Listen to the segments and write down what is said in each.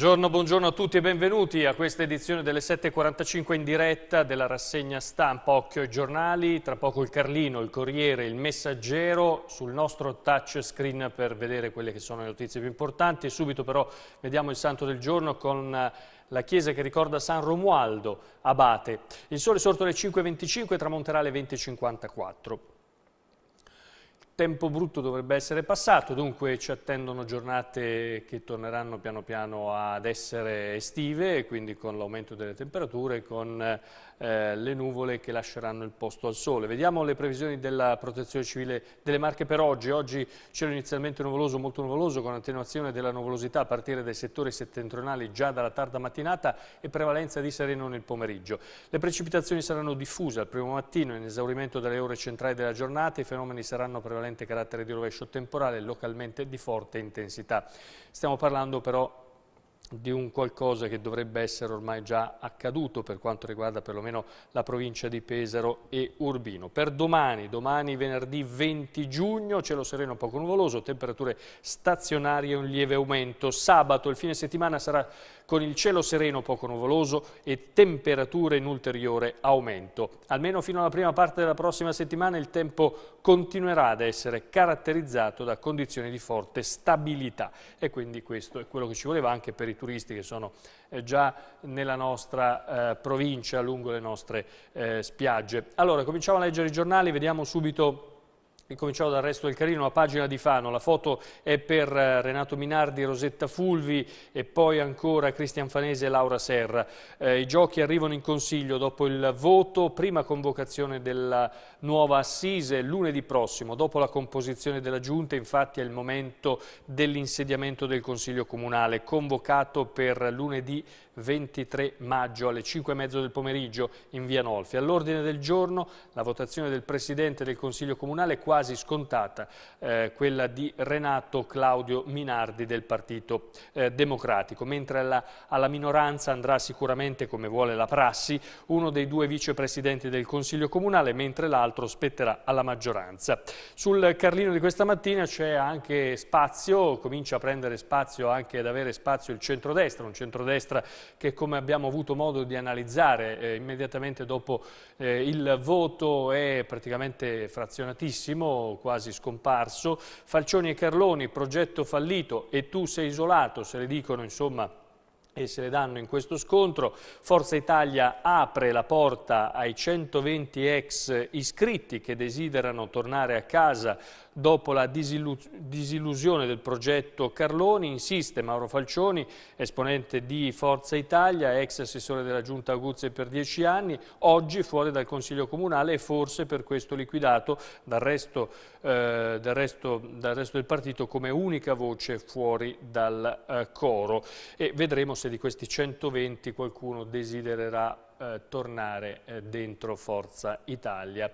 Buongiorno, buongiorno, a tutti e benvenuti a questa edizione delle 7.45 in diretta della rassegna stampa Occhio ai giornali, tra poco il Carlino, il Corriere, il Messaggero sul nostro touchscreen per vedere quelle che sono le notizie più importanti. Subito però vediamo il santo del giorno con eh, la chiesa che ricorda San Romualdo, abate. Il sole sorto alle 5.25 tramonterà alle 20.54 tempo brutto dovrebbe essere passato, dunque ci attendono giornate che torneranno piano piano ad essere estive, quindi con l'aumento delle temperature, e con eh, le nuvole che lasceranno il posto al sole. Vediamo le previsioni della protezione civile delle Marche per oggi. Oggi cielo inizialmente nuvoloso, molto nuvoloso, con attenuazione della nuvolosità a partire dai settori settentrionali già dalla tarda mattinata e prevalenza di sereno nel pomeriggio. Le precipitazioni saranno diffuse al primo mattino in esaurimento delle ore centrali della giornata, i fenomeni saranno prevalenti prevalente carattere di rovescio temporale, localmente di forte intensità. Stiamo parlando però di un qualcosa che dovrebbe essere ormai già accaduto per quanto riguarda perlomeno la provincia di Pesaro e Urbino. Per domani, domani venerdì 20 giugno, cielo sereno poco nuvoloso, temperature stazionarie un lieve aumento. Sabato, il fine settimana sarà con il cielo sereno poco nuvoloso e temperature in ulteriore aumento. Almeno fino alla prima parte della prossima settimana il tempo continuerà ad essere caratterizzato da condizioni di forte stabilità e quindi questo è quello che ci voleva anche per i turisti che sono eh, già nella nostra eh, provincia, lungo le nostre eh, spiagge. Allora, cominciamo a leggere i giornali, vediamo subito Cominciamo dal resto del Carino, la pagina di Fano, la foto è per eh, Renato Minardi, Rosetta Fulvi e poi ancora Cristian Fanese e Laura Serra. Eh, I giochi arrivano in consiglio dopo il voto, prima convocazione della nuova assise lunedì prossimo, dopo la composizione della giunta infatti è il momento dell'insediamento del consiglio comunale convocato per lunedì 23 maggio alle 5 e mezzo del pomeriggio in via Nolfi. All'ordine del giorno la votazione del Presidente del Consiglio Comunale è quasi scontata, eh, quella di Renato Claudio Minardi del Partito eh, Democratico, mentre alla, alla minoranza andrà sicuramente, come vuole la prassi, uno dei due vicepresidenti del Consiglio Comunale, mentre l'altro spetterà alla maggioranza. Sul Carlino di questa mattina c'è anche spazio, comincia a prendere spazio anche ad avere spazio il centrodestra, un centrodestra che come abbiamo avuto modo di analizzare eh, immediatamente dopo eh, il voto è praticamente frazionatissimo, quasi scomparso. Falcioni e Carloni, progetto fallito e tu sei isolato, se le dicono insomma e se le danno in questo scontro. Forza Italia apre la porta ai 120 ex iscritti che desiderano tornare a casa Dopo la disillusione del progetto Carloni, insiste Mauro Falcioni, esponente di Forza Italia, ex assessore della Giunta Aguzze per dieci anni, oggi fuori dal Consiglio Comunale e forse per questo liquidato dal resto, eh, dal resto, dal resto del partito come unica voce fuori dal eh, coro. E vedremo se di questi 120 qualcuno desidererà eh, tornare eh, dentro Forza Italia.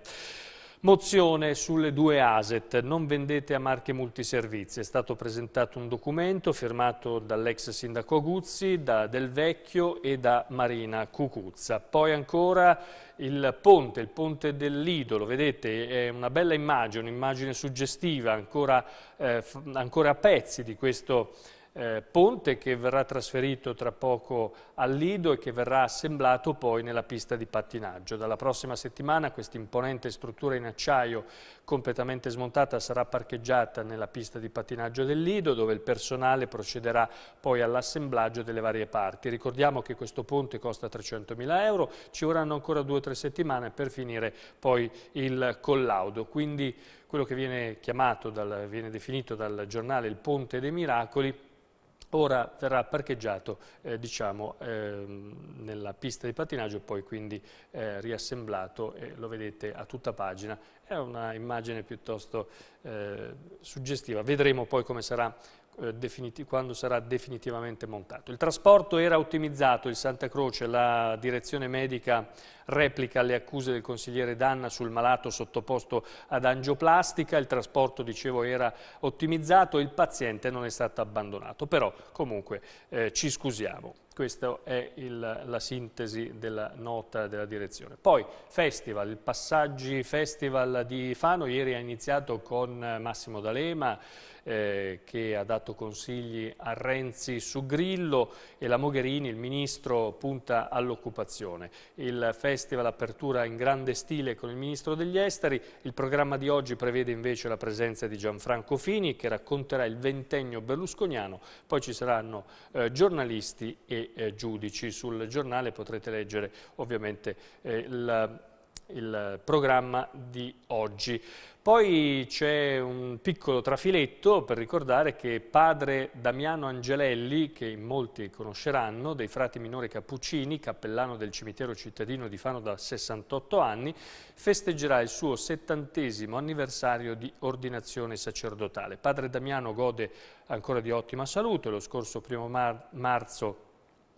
Mozione sulle due ASET, non vendete a marche multiservizi. È stato presentato un documento firmato dall'ex sindaco Guzzi, da Del Vecchio e da Marina Cucuzza. Poi ancora il ponte, il ponte dell'Idolo, vedete è una bella immagine, un'immagine suggestiva, ancora, eh, ancora a pezzi di questo eh, ponte che verrà trasferito tra poco al Lido e che verrà assemblato poi nella pista di pattinaggio. Dalla prossima settimana questa imponente struttura in acciaio completamente smontata sarà parcheggiata nella pista di pattinaggio del Lido dove il personale procederà poi all'assemblaggio delle varie parti. Ricordiamo che questo ponte costa 300.000 euro, ci vorranno ancora due o tre settimane per finire poi il collaudo. Quindi quello che viene, chiamato dal, viene definito dal giornale il Ponte dei Miracoli Ora verrà parcheggiato eh, diciamo, ehm, nella pista di pattinaggio e poi quindi eh, riassemblato, eh, lo vedete a tutta pagina, è una immagine piuttosto eh, suggestiva, vedremo poi come sarà eh, quando sarà definitivamente montato. Il trasporto era ottimizzato, il Santa Croce, la direzione medica replica le accuse del consigliere Danna sul malato sottoposto ad angioplastica, il trasporto, dicevo, era ottimizzato, il paziente non è stato abbandonato, però comunque eh, ci scusiamo. Questa è il, la sintesi della nota della direzione. Poi festival, il passaggi festival di Fano, ieri ha iniziato con eh, Massimo D'Alema, eh, che ha dato consigli a Renzi su Grillo e la Mogherini, il ministro, punta all'occupazione. Il festival apertura in grande stile con il ministro degli esteri, il programma di oggi prevede invece la presenza di Gianfranco Fini che racconterà il ventennio berlusconiano, poi ci saranno eh, giornalisti e eh, giudici. Sul giornale potrete leggere ovviamente eh, la il programma di oggi. Poi c'è un piccolo trafiletto per ricordare che padre Damiano Angelelli, che molti conosceranno, dei frati minori Cappuccini, cappellano del cimitero cittadino di Fano da 68 anni, festeggerà il suo settantesimo anniversario di ordinazione sacerdotale. Padre Damiano gode ancora di ottima salute, lo scorso primo mar marzo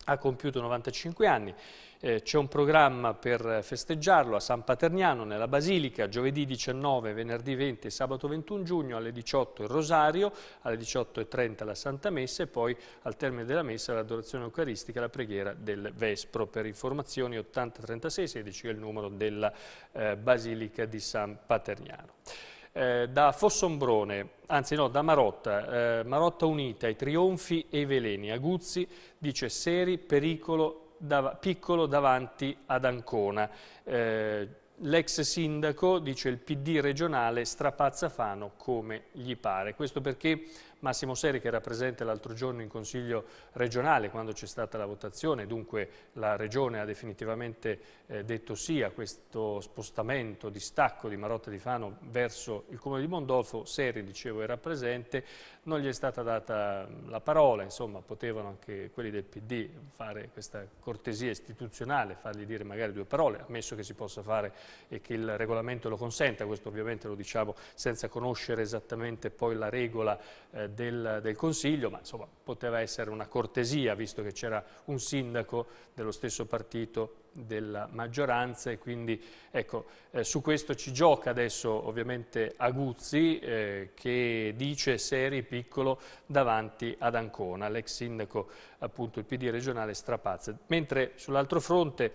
ha compiuto 95 anni, eh, c'è un programma per festeggiarlo a San Paterniano, nella Basilica, giovedì 19, venerdì 20 e sabato 21 giugno alle 18 il Rosario, alle 18.30 la Santa Messa e poi al termine della Messa l'adorazione eucaristica la preghiera del Vespro. Per informazioni 8036 803616 è il numero della eh, Basilica di San Paterniano eh, da Fossombrone, anzi no, da Marotta, eh, Marotta Unita, i trionfi e i veleni, Aguzzi dice seri, pericolo, da, piccolo davanti ad Ancona. Eh, L'ex sindaco dice il PD regionale strapazza Fano come gli pare. Questo perché Massimo Seri che era presente l'altro giorno in Consiglio regionale quando c'è stata la votazione, dunque la Regione ha definitivamente eh, detto sì a questo spostamento, distacco di Marotta di Fano verso il Comune di Mondolfo, Seri dicevo era presente, non gli è stata data la parola, insomma potevano anche quelli del PD fare questa cortesia istituzionale, fargli dire magari due parole, ammesso che si possa fare e che il regolamento lo consenta, questo ovviamente lo diciamo senza conoscere esattamente poi la regola eh, del, del, Consiglio, ma insomma poteva essere una cortesia visto che c'era un sindaco dello stesso partito della maggioranza e quindi ecco, eh, su questo ci gioca adesso ovviamente Aguzzi eh, che dice Seri piccolo davanti ad Ancona, l'ex sindaco appunto il PD regionale Strapazza, mentre sull'altro fronte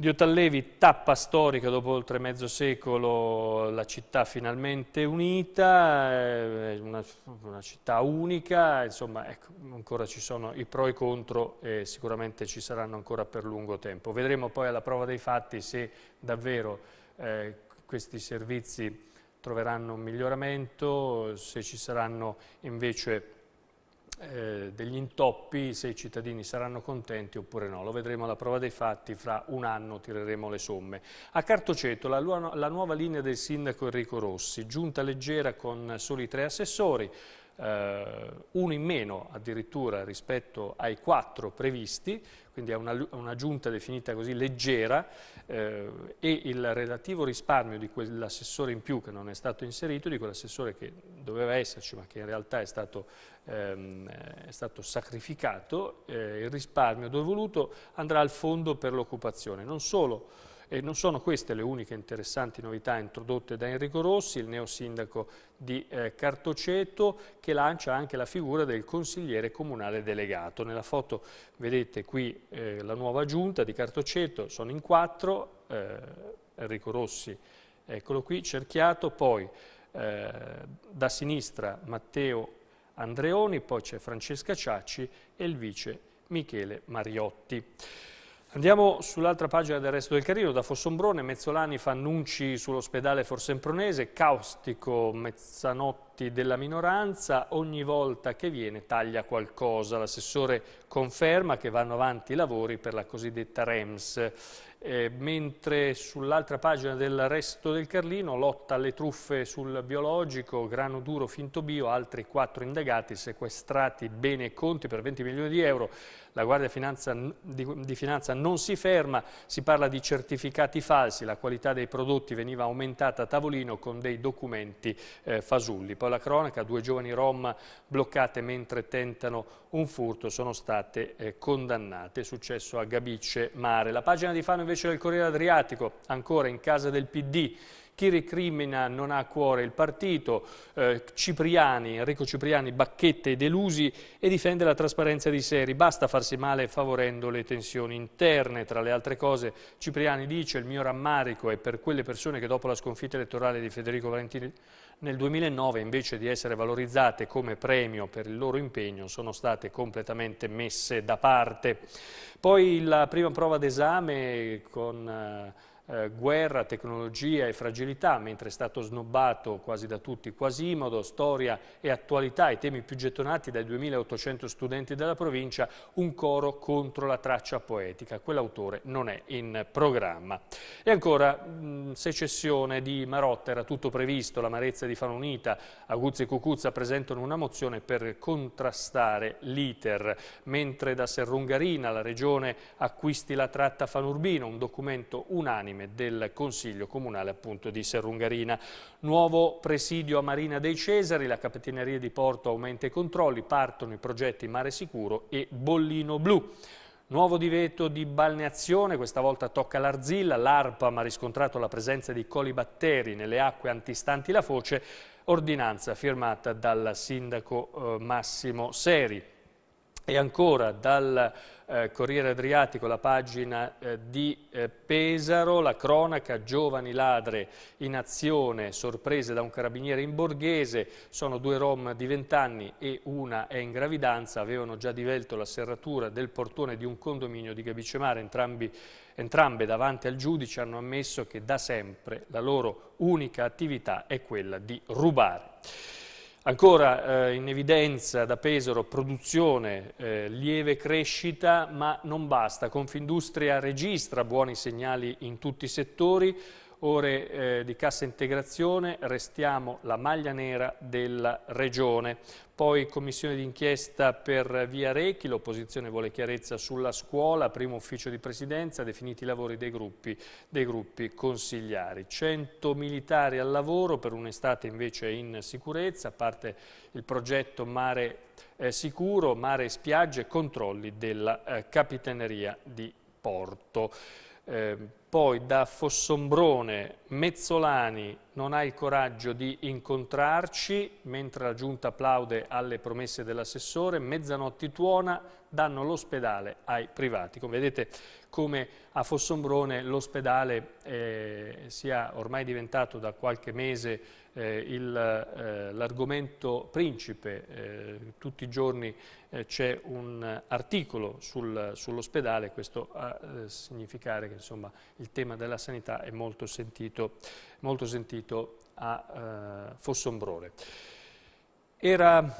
Diotallevi, tappa storica dopo oltre mezzo secolo, la città finalmente unita, eh, una, una città unica, insomma ecco, ancora ci sono i pro e i contro e sicuramente ci saranno ancora per lungo tempo. Vedremo poi alla prova dei fatti se davvero eh, questi servizi troveranno un miglioramento, se ci saranno invece eh, degli intoppi, se i cittadini saranno contenti oppure no. Lo vedremo alla prova dei fatti, fra un anno tireremo le somme. A Cartoceto la, la nuova linea del sindaco Enrico Rossi, giunta leggera con soli tre assessori, eh, uno in meno addirittura rispetto ai quattro previsti, quindi è una, una giunta definita così leggera eh, e il relativo risparmio di quell'assessore in più che non è stato inserito, di quell'assessore che doveva esserci ma che in realtà è stato Ehm, è stato sacrificato, eh, il risparmio dovuto andrà al fondo per l'occupazione. Non solo, e non sono queste le uniche interessanti novità introdotte da Enrico Rossi, il neosindaco di eh, Cartoceto, che lancia anche la figura del consigliere comunale delegato. Nella foto vedete qui eh, la nuova giunta di Cartoceto, sono in quattro, eh, Enrico Rossi, eccolo qui, cerchiato, poi eh, da sinistra Matteo Andreoni, poi c'è Francesca Ciacci e il vice Michele Mariotti. Andiamo sull'altra pagina del resto del Carino, da Fossombrone, Mezzolani fa annunci sull'ospedale Forsempronese, caustico Mezzanotti della minoranza, ogni volta che viene taglia qualcosa. L'assessore conferma che vanno avanti i lavori per la cosiddetta REMS. Eh, mentre sull'altra pagina del resto del Carlino lotta alle truffe sul biologico, grano duro, finto bio, altri quattro indagati sequestrati bene e conti per 20 milioni di euro, la Guardia Finanza, di, di Finanza non si ferma, si parla di certificati falsi, la qualità dei prodotti veniva aumentata a tavolino con dei documenti eh, fasulli. Poi la cronaca, due giovani rom bloccate mentre tentano un furto sono state eh, condannate, è successo a Gabice Mare. La pagina di Fano invece del Corriere Adriatico, ancora in casa del PD, chi recrimina non ha a cuore il partito, eh, Cipriani, Enrico Cipriani, bacchette e delusi e difende la trasparenza di Seri. Basta farsi male favorendo le tensioni interne. Tra le altre cose Cipriani dice il mio rammarico è per quelle persone che dopo la sconfitta elettorale di Federico Valentini nel 2009 invece di essere valorizzate come premio per il loro impegno sono state completamente messe da parte. Poi la prima prova d'esame con eh, eh, guerra, tecnologia e fragilità, mentre è stato snobbato quasi da tutti Quasimodo, storia e attualità, i temi più gettonati dai 2800 studenti della provincia, un coro contro la traccia poetica. Quell'autore non è in programma. E ancora, mh, mm, secessione di Marotta, era tutto previsto, l'amarezza di Fanunita, Aguzzi e Cucuzza presentano una mozione per contrastare l'iter, mentre da Serrungarina la regione acquisti la tratta Fanurbino, un documento unanime unanime del Consiglio Comunale appunto, di Serrungarina. Nuovo presidio a Marina dei Cesari, la capitaneria di Porto aumenta i controlli, partono i progetti Mare Sicuro e Bollino Blu. Nuovo divieto di balneazione, questa volta tocca l'Arzilla, l'ARPAM ha riscontrato la presenza di colibatteri nelle acque antistanti la foce, ordinanza firmata dal sindaco eh, Massimo Seri. E ancora dal eh, Corriere Adriatico, la pagina eh, di eh, Pesaro, la cronaca, giovani ladre in azione, sorprese da un carabiniere in borghese, sono due rom di 20 anni e una è in gravidanza, avevano già divelto la serratura del portone di un condominio di Gabicemare, entrambi Entrambe davanti al giudice hanno ammesso che da sempre la loro unica attività è quella di rubare. Ancora eh, in evidenza da Pesaro produzione, eh, lieve crescita, ma non basta. Confindustria registra buoni segnali in tutti i settori, ore eh, di cassa integrazione, restiamo la maglia nera della Regione. Poi commissione d'inchiesta per Via Rechi, l'opposizione vuole chiarezza sulla scuola, primo ufficio di presidenza, definiti i lavori dei gruppi, dei gruppi consigliari. 100 militari al lavoro per un'estate invece in sicurezza, a parte il progetto Mare eh, Sicuro, Mare e Spiagge, controlli della eh, Capitaneria di Porto. Ehm, poi da Fossombrone, Mezzolani, non ha il coraggio di incontrarci, mentre la giunta applaude alle promesse dell'assessore, mezzanotte tuona, danno l'ospedale ai privati. Come vedete come a Fossombrone l'ospedale eh, sia ormai diventato da qualche mese eh, eh, l'argomento eh, principe, eh, tutti i giorni eh, c'è un articolo sul, sull'ospedale, questo a eh, significare che insomma, il tema della sanità è molto sentito, molto sentito a Fossombrone. Era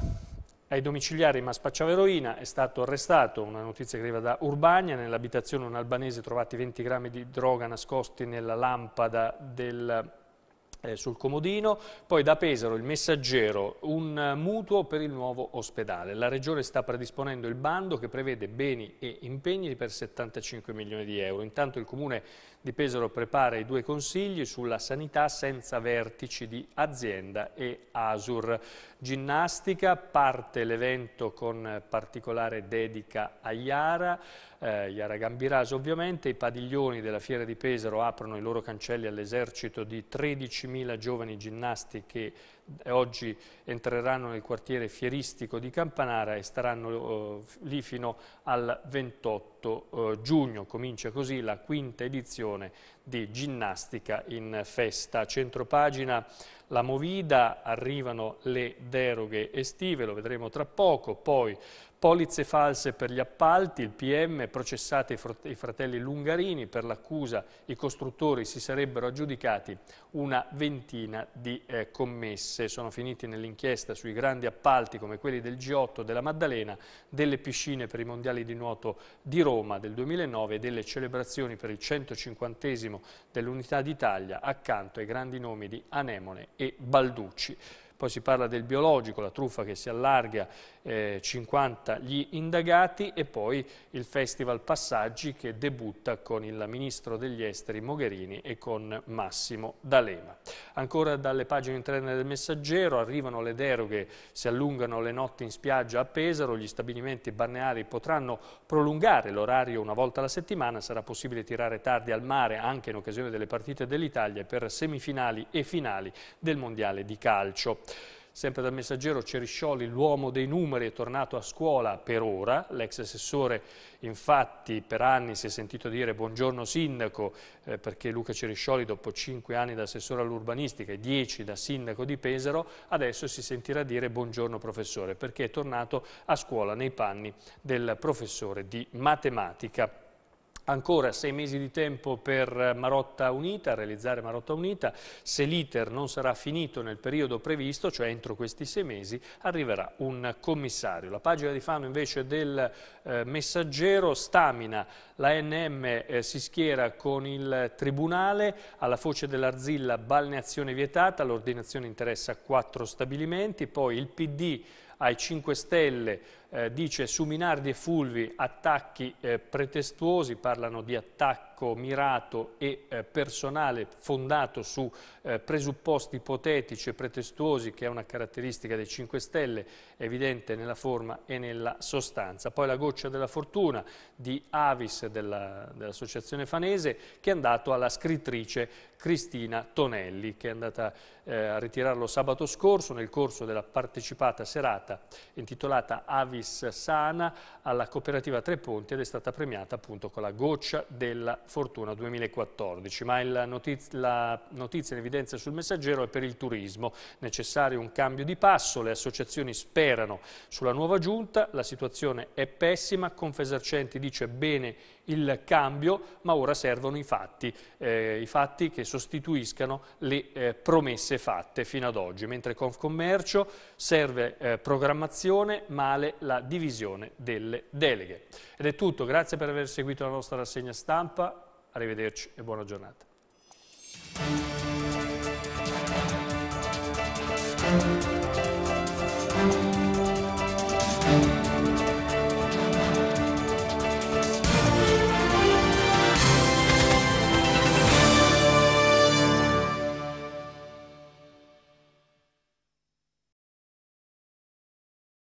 ai domiciliari ma spacciava eroina, è stato arrestato, una notizia che arriva da Urbania, nell'abitazione un albanese trovati 20 grammi di droga nascosti nella lampada del eh, sul comodino, poi da Pesaro il messaggero, un mutuo per il nuovo ospedale. La Regione sta predisponendo il bando che prevede beni e impegni per 75 milioni di euro. Intanto il Comune di Pesaro prepara i due consigli sulla sanità senza vertici di azienda e Asur. Ginnastica, parte l'evento con particolare dedica a Iara, eh, Iara Gambiraso ovviamente, i padiglioni della Fiera di Pesaro aprono i loro cancelli all'esercito di 13.000 giovani ginnastiche che oggi entreranno nel quartiere fieristico di Campanara e staranno eh, lì fino al 28 eh, giugno. Comincia così la quinta edizione di ginnastica in festa. Centropagina la Movida, arrivano le deroghe estive, lo vedremo tra poco, poi polizze false per gli appalti, il PM, processate i fratelli Lungarini per l'accusa, i costruttori si sarebbero aggiudicati una ventina di eh, commesse. Sono finiti nell'inchiesta sui grandi appalti come quelli del G8 della Maddalena, delle piscine per i mondiali di nuoto di Roma del 2009 e delle celebrazioni per il 150 dell'Unità d'Italia accanto ai grandi nomi di Anemone e Balducci. Poi si parla del biologico, la truffa che si allarga, eh, 50 gli indagati e poi il Festival Passaggi che debutta con il Ministro degli Esteri Mogherini e con Massimo D'Alema. Ancora dalle pagine interne del Messaggero arrivano le deroghe, si allungano le notti in spiaggia a Pesaro, gli stabilimenti balneari potranno prolungare l'orario una volta alla settimana, sarà possibile tirare tardi al mare anche in occasione delle partite dell'Italia per semifinali e finali del Mondiale di calcio. Sempre dal messaggero Ceriscioli, l'uomo dei numeri, è tornato a scuola per ora. L'ex assessore infatti per anni si è sentito dire buongiorno sindaco eh, perché Luca Ceriscioli dopo cinque anni da assessore all'urbanistica e dieci da sindaco di Pesaro adesso si sentirà dire buongiorno professore perché è tornato a scuola nei panni del professore di matematica. Ancora sei mesi di tempo per Marotta Unita, realizzare Marotta Unita. Se l'iter non sarà finito nel periodo previsto, cioè entro questi sei mesi, arriverà un commissario. La pagina di Fano invece del eh, messaggero stamina l'ANM eh, si schiera con il Tribunale alla foce dell'Arzilla balneazione vietata, l'ordinazione interessa quattro stabilimenti, poi il PD ai 5 Stelle eh, dice su Minardi e Fulvi attacchi eh, pretestuosi, parlano di attacchi attacco mirato e eh, personale fondato su eh, presupposti ipotetici e pretestuosi che è una caratteristica dei 5 Stelle evidente nella forma e nella sostanza. Poi la goccia della fortuna di Avis dell'associazione dell fanese che è andato alla scrittrice Cristina Tonelli che è andata eh, a ritirarlo sabato scorso nel corso della partecipata serata intitolata Avis Sana alla cooperativa Tre Ponti ed è stata premiata appunto con la goccia della fortuna 2014. Ma la notizia, la notizia in evidenza sul messaggero è per il turismo. Necessario un cambio di passo, le associazioni sperano sulla nuova giunta, la situazione è pessima, Confesercenti dice bene il cambio, ma ora servono i fatti, eh, i fatti che sostituiscano le eh, promesse fatte fino ad oggi, mentre Confcommercio serve eh, programmazione, male la divisione delle deleghe. Ed è tutto, grazie per aver seguito la nostra rassegna stampa, arrivederci e buona giornata.